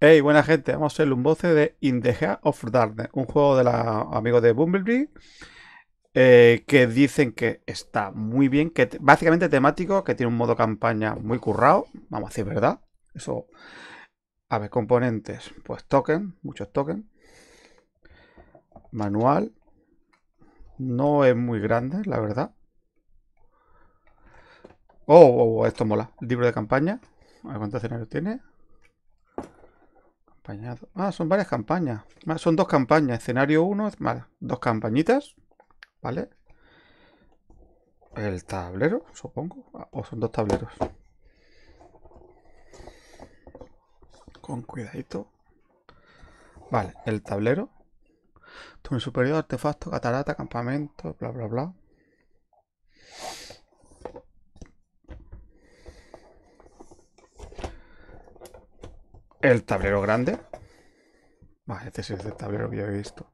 Hey, buena gente, vamos a hacer un voce de In of Darkness, un juego de los amigos de Bumblebee eh, que dicen que está muy bien, que básicamente temático, que tiene un modo campaña muy currado, vamos a decir verdad, eso. A ver, componentes, pues token, muchos token manual, no es muy grande, la verdad. Oh, oh, oh esto mola, libro de campaña, a ver cuántos dinero tiene. Ah, son varias campañas. son dos campañas. Escenario 1, más dos campañitas. ¿Vale? El tablero, supongo. Ah, o son dos tableros. Con cuidadito. Vale, el tablero. Túnel superior, artefacto, catarata, campamento, bla, bla, bla. El tablero grande. Vale, este es el tablero que yo he visto.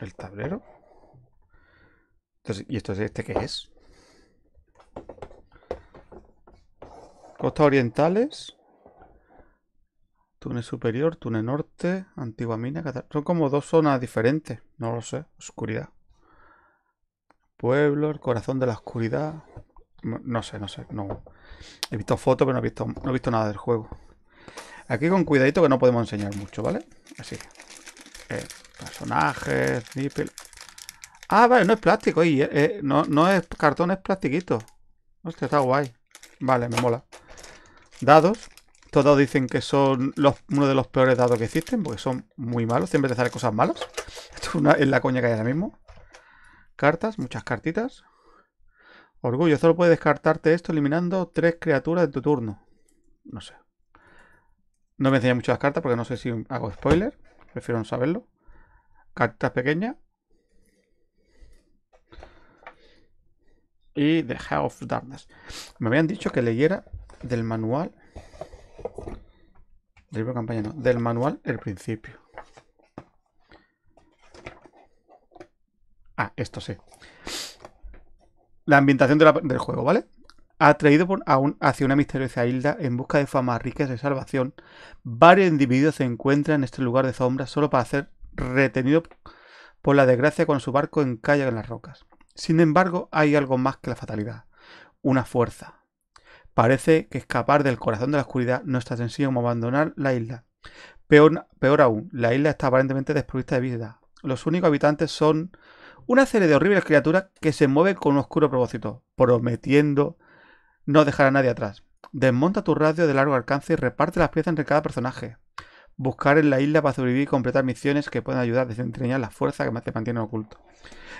¿El tablero? ¿Y esto es este qué es? Costas orientales. Túnel superior, túnel norte, antigua mina. Son como dos zonas diferentes. No lo sé. Oscuridad. Pueblo, el corazón de la oscuridad. No sé, no sé. No. He visto fotos, pero no he visto, no he visto nada del juego. Aquí con cuidadito que no podemos enseñar mucho, ¿vale? Así. Eh, personajes, nipple. Ah, vale, no es plástico. Eh, eh, no, es cartón, es plastiquito. Hostia, está guay. Vale, me mola. Dados. Todos dicen que son uno de los peores dados que existen, porque son muy malos. Siempre te salen cosas malas. Esto es, una, la coña que hay ahora mismo. Cartas, muchas cartitas. Orgullo, solo puedes descartarte esto eliminando tres criaturas de tu turno. No sé. No me enseñé mucho cartas porque no sé si hago spoiler. Prefiero no saberlo. Cartas pequeñas. Y The House of Darkness. Me habían dicho que leyera del manual. Del libro de campaña no. Del manual el principio. Ah, esto sí. La ambientación del juego, ¿vale? Atraído por, aún hacia una misteriosa isla en busca de fama, riqueza y salvación, varios individuos se encuentran en este lugar de sombra solo para ser retenidos por la desgracia cuando su barco encalla en las rocas. Sin embargo, hay algo más que la fatalidad, una fuerza. Parece que escapar del corazón de la oscuridad no está tan sencillo como abandonar la isla. Peor, peor aún, la isla está aparentemente desprovista de vida. Los únicos habitantes son una serie de horribles criaturas que se mueven con un oscuro propósito, prometiendo no dejar a nadie atrás. Desmonta tu radio de largo alcance y reparte las piezas entre cada personaje. Buscar en la isla para sobrevivir y completar misiones que puedan ayudar a desentrañar la fuerza que más te mantiene oculto.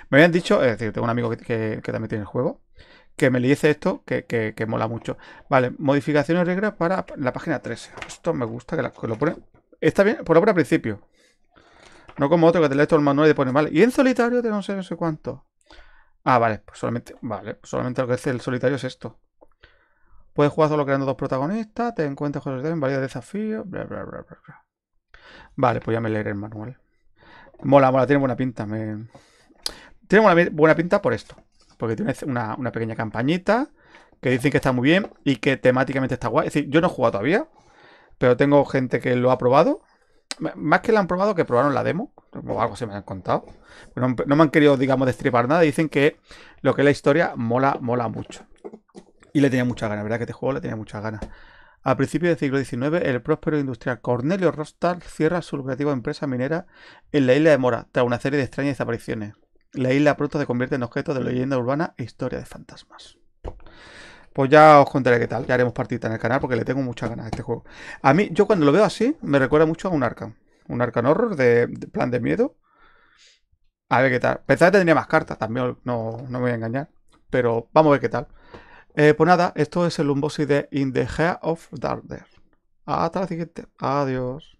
Me habían dicho, es decir, tengo un amigo que, también tiene el juego, que me le dice esto, que, mola mucho. Vale, modificaciones reglas para la página 13. Esto me gusta, que, lo pone... Está bien, por ahora al principio. No como otro que te lee todo el manual y te pone mal. Y en solitario te no sé, no sé cuánto. Ah, vale, pues solamente, vale, pues solamente lo que dice el solitario es esto. Puedes jugar solo creando dos protagonistas, te encuentras con en varios desafíos, bla, bla, Vale, pues ya me leeré el manual. Mola, mola, tiene buena pinta. Tiene buena, buena pinta por esto. Porque tiene una, pequeña campañita que dicen que está muy bien y que temáticamente está guay. Es decir, yo no he jugado todavía, pero tengo gente que lo ha probado. Más que la han probado, que probaron la demo, o algo se me han contado. No, no me han querido, digamos, destripar nada. Dicen que lo que es la historia mola, mola mucho. Y le tenía muchas ganas, verdad que este juego le tenía muchas ganas. A principios del siglo XIX, el próspero industrial Cornelio Rostal cierra su lucrativa empresa minera en la isla de Mora, tras una serie de extrañas desapariciones. La isla pronto se convierte en objeto de leyenda urbana e historia de fantasmas. Pues ya os contaré qué tal, ya haremos partida en el canal porque le tengo muchas ganas a este juego. A mí, yo cuando lo veo así, me recuerda mucho a un Arkham. Un Arkham Horror de, plan de miedo. A ver qué tal. Pensaba que tendría más cartas, también no me voy a engañar. Pero vamos a ver qué tal. Eh, pues nada, esto es el unboxing de In the Hair of Darder. Hasta la siguiente. Adiós.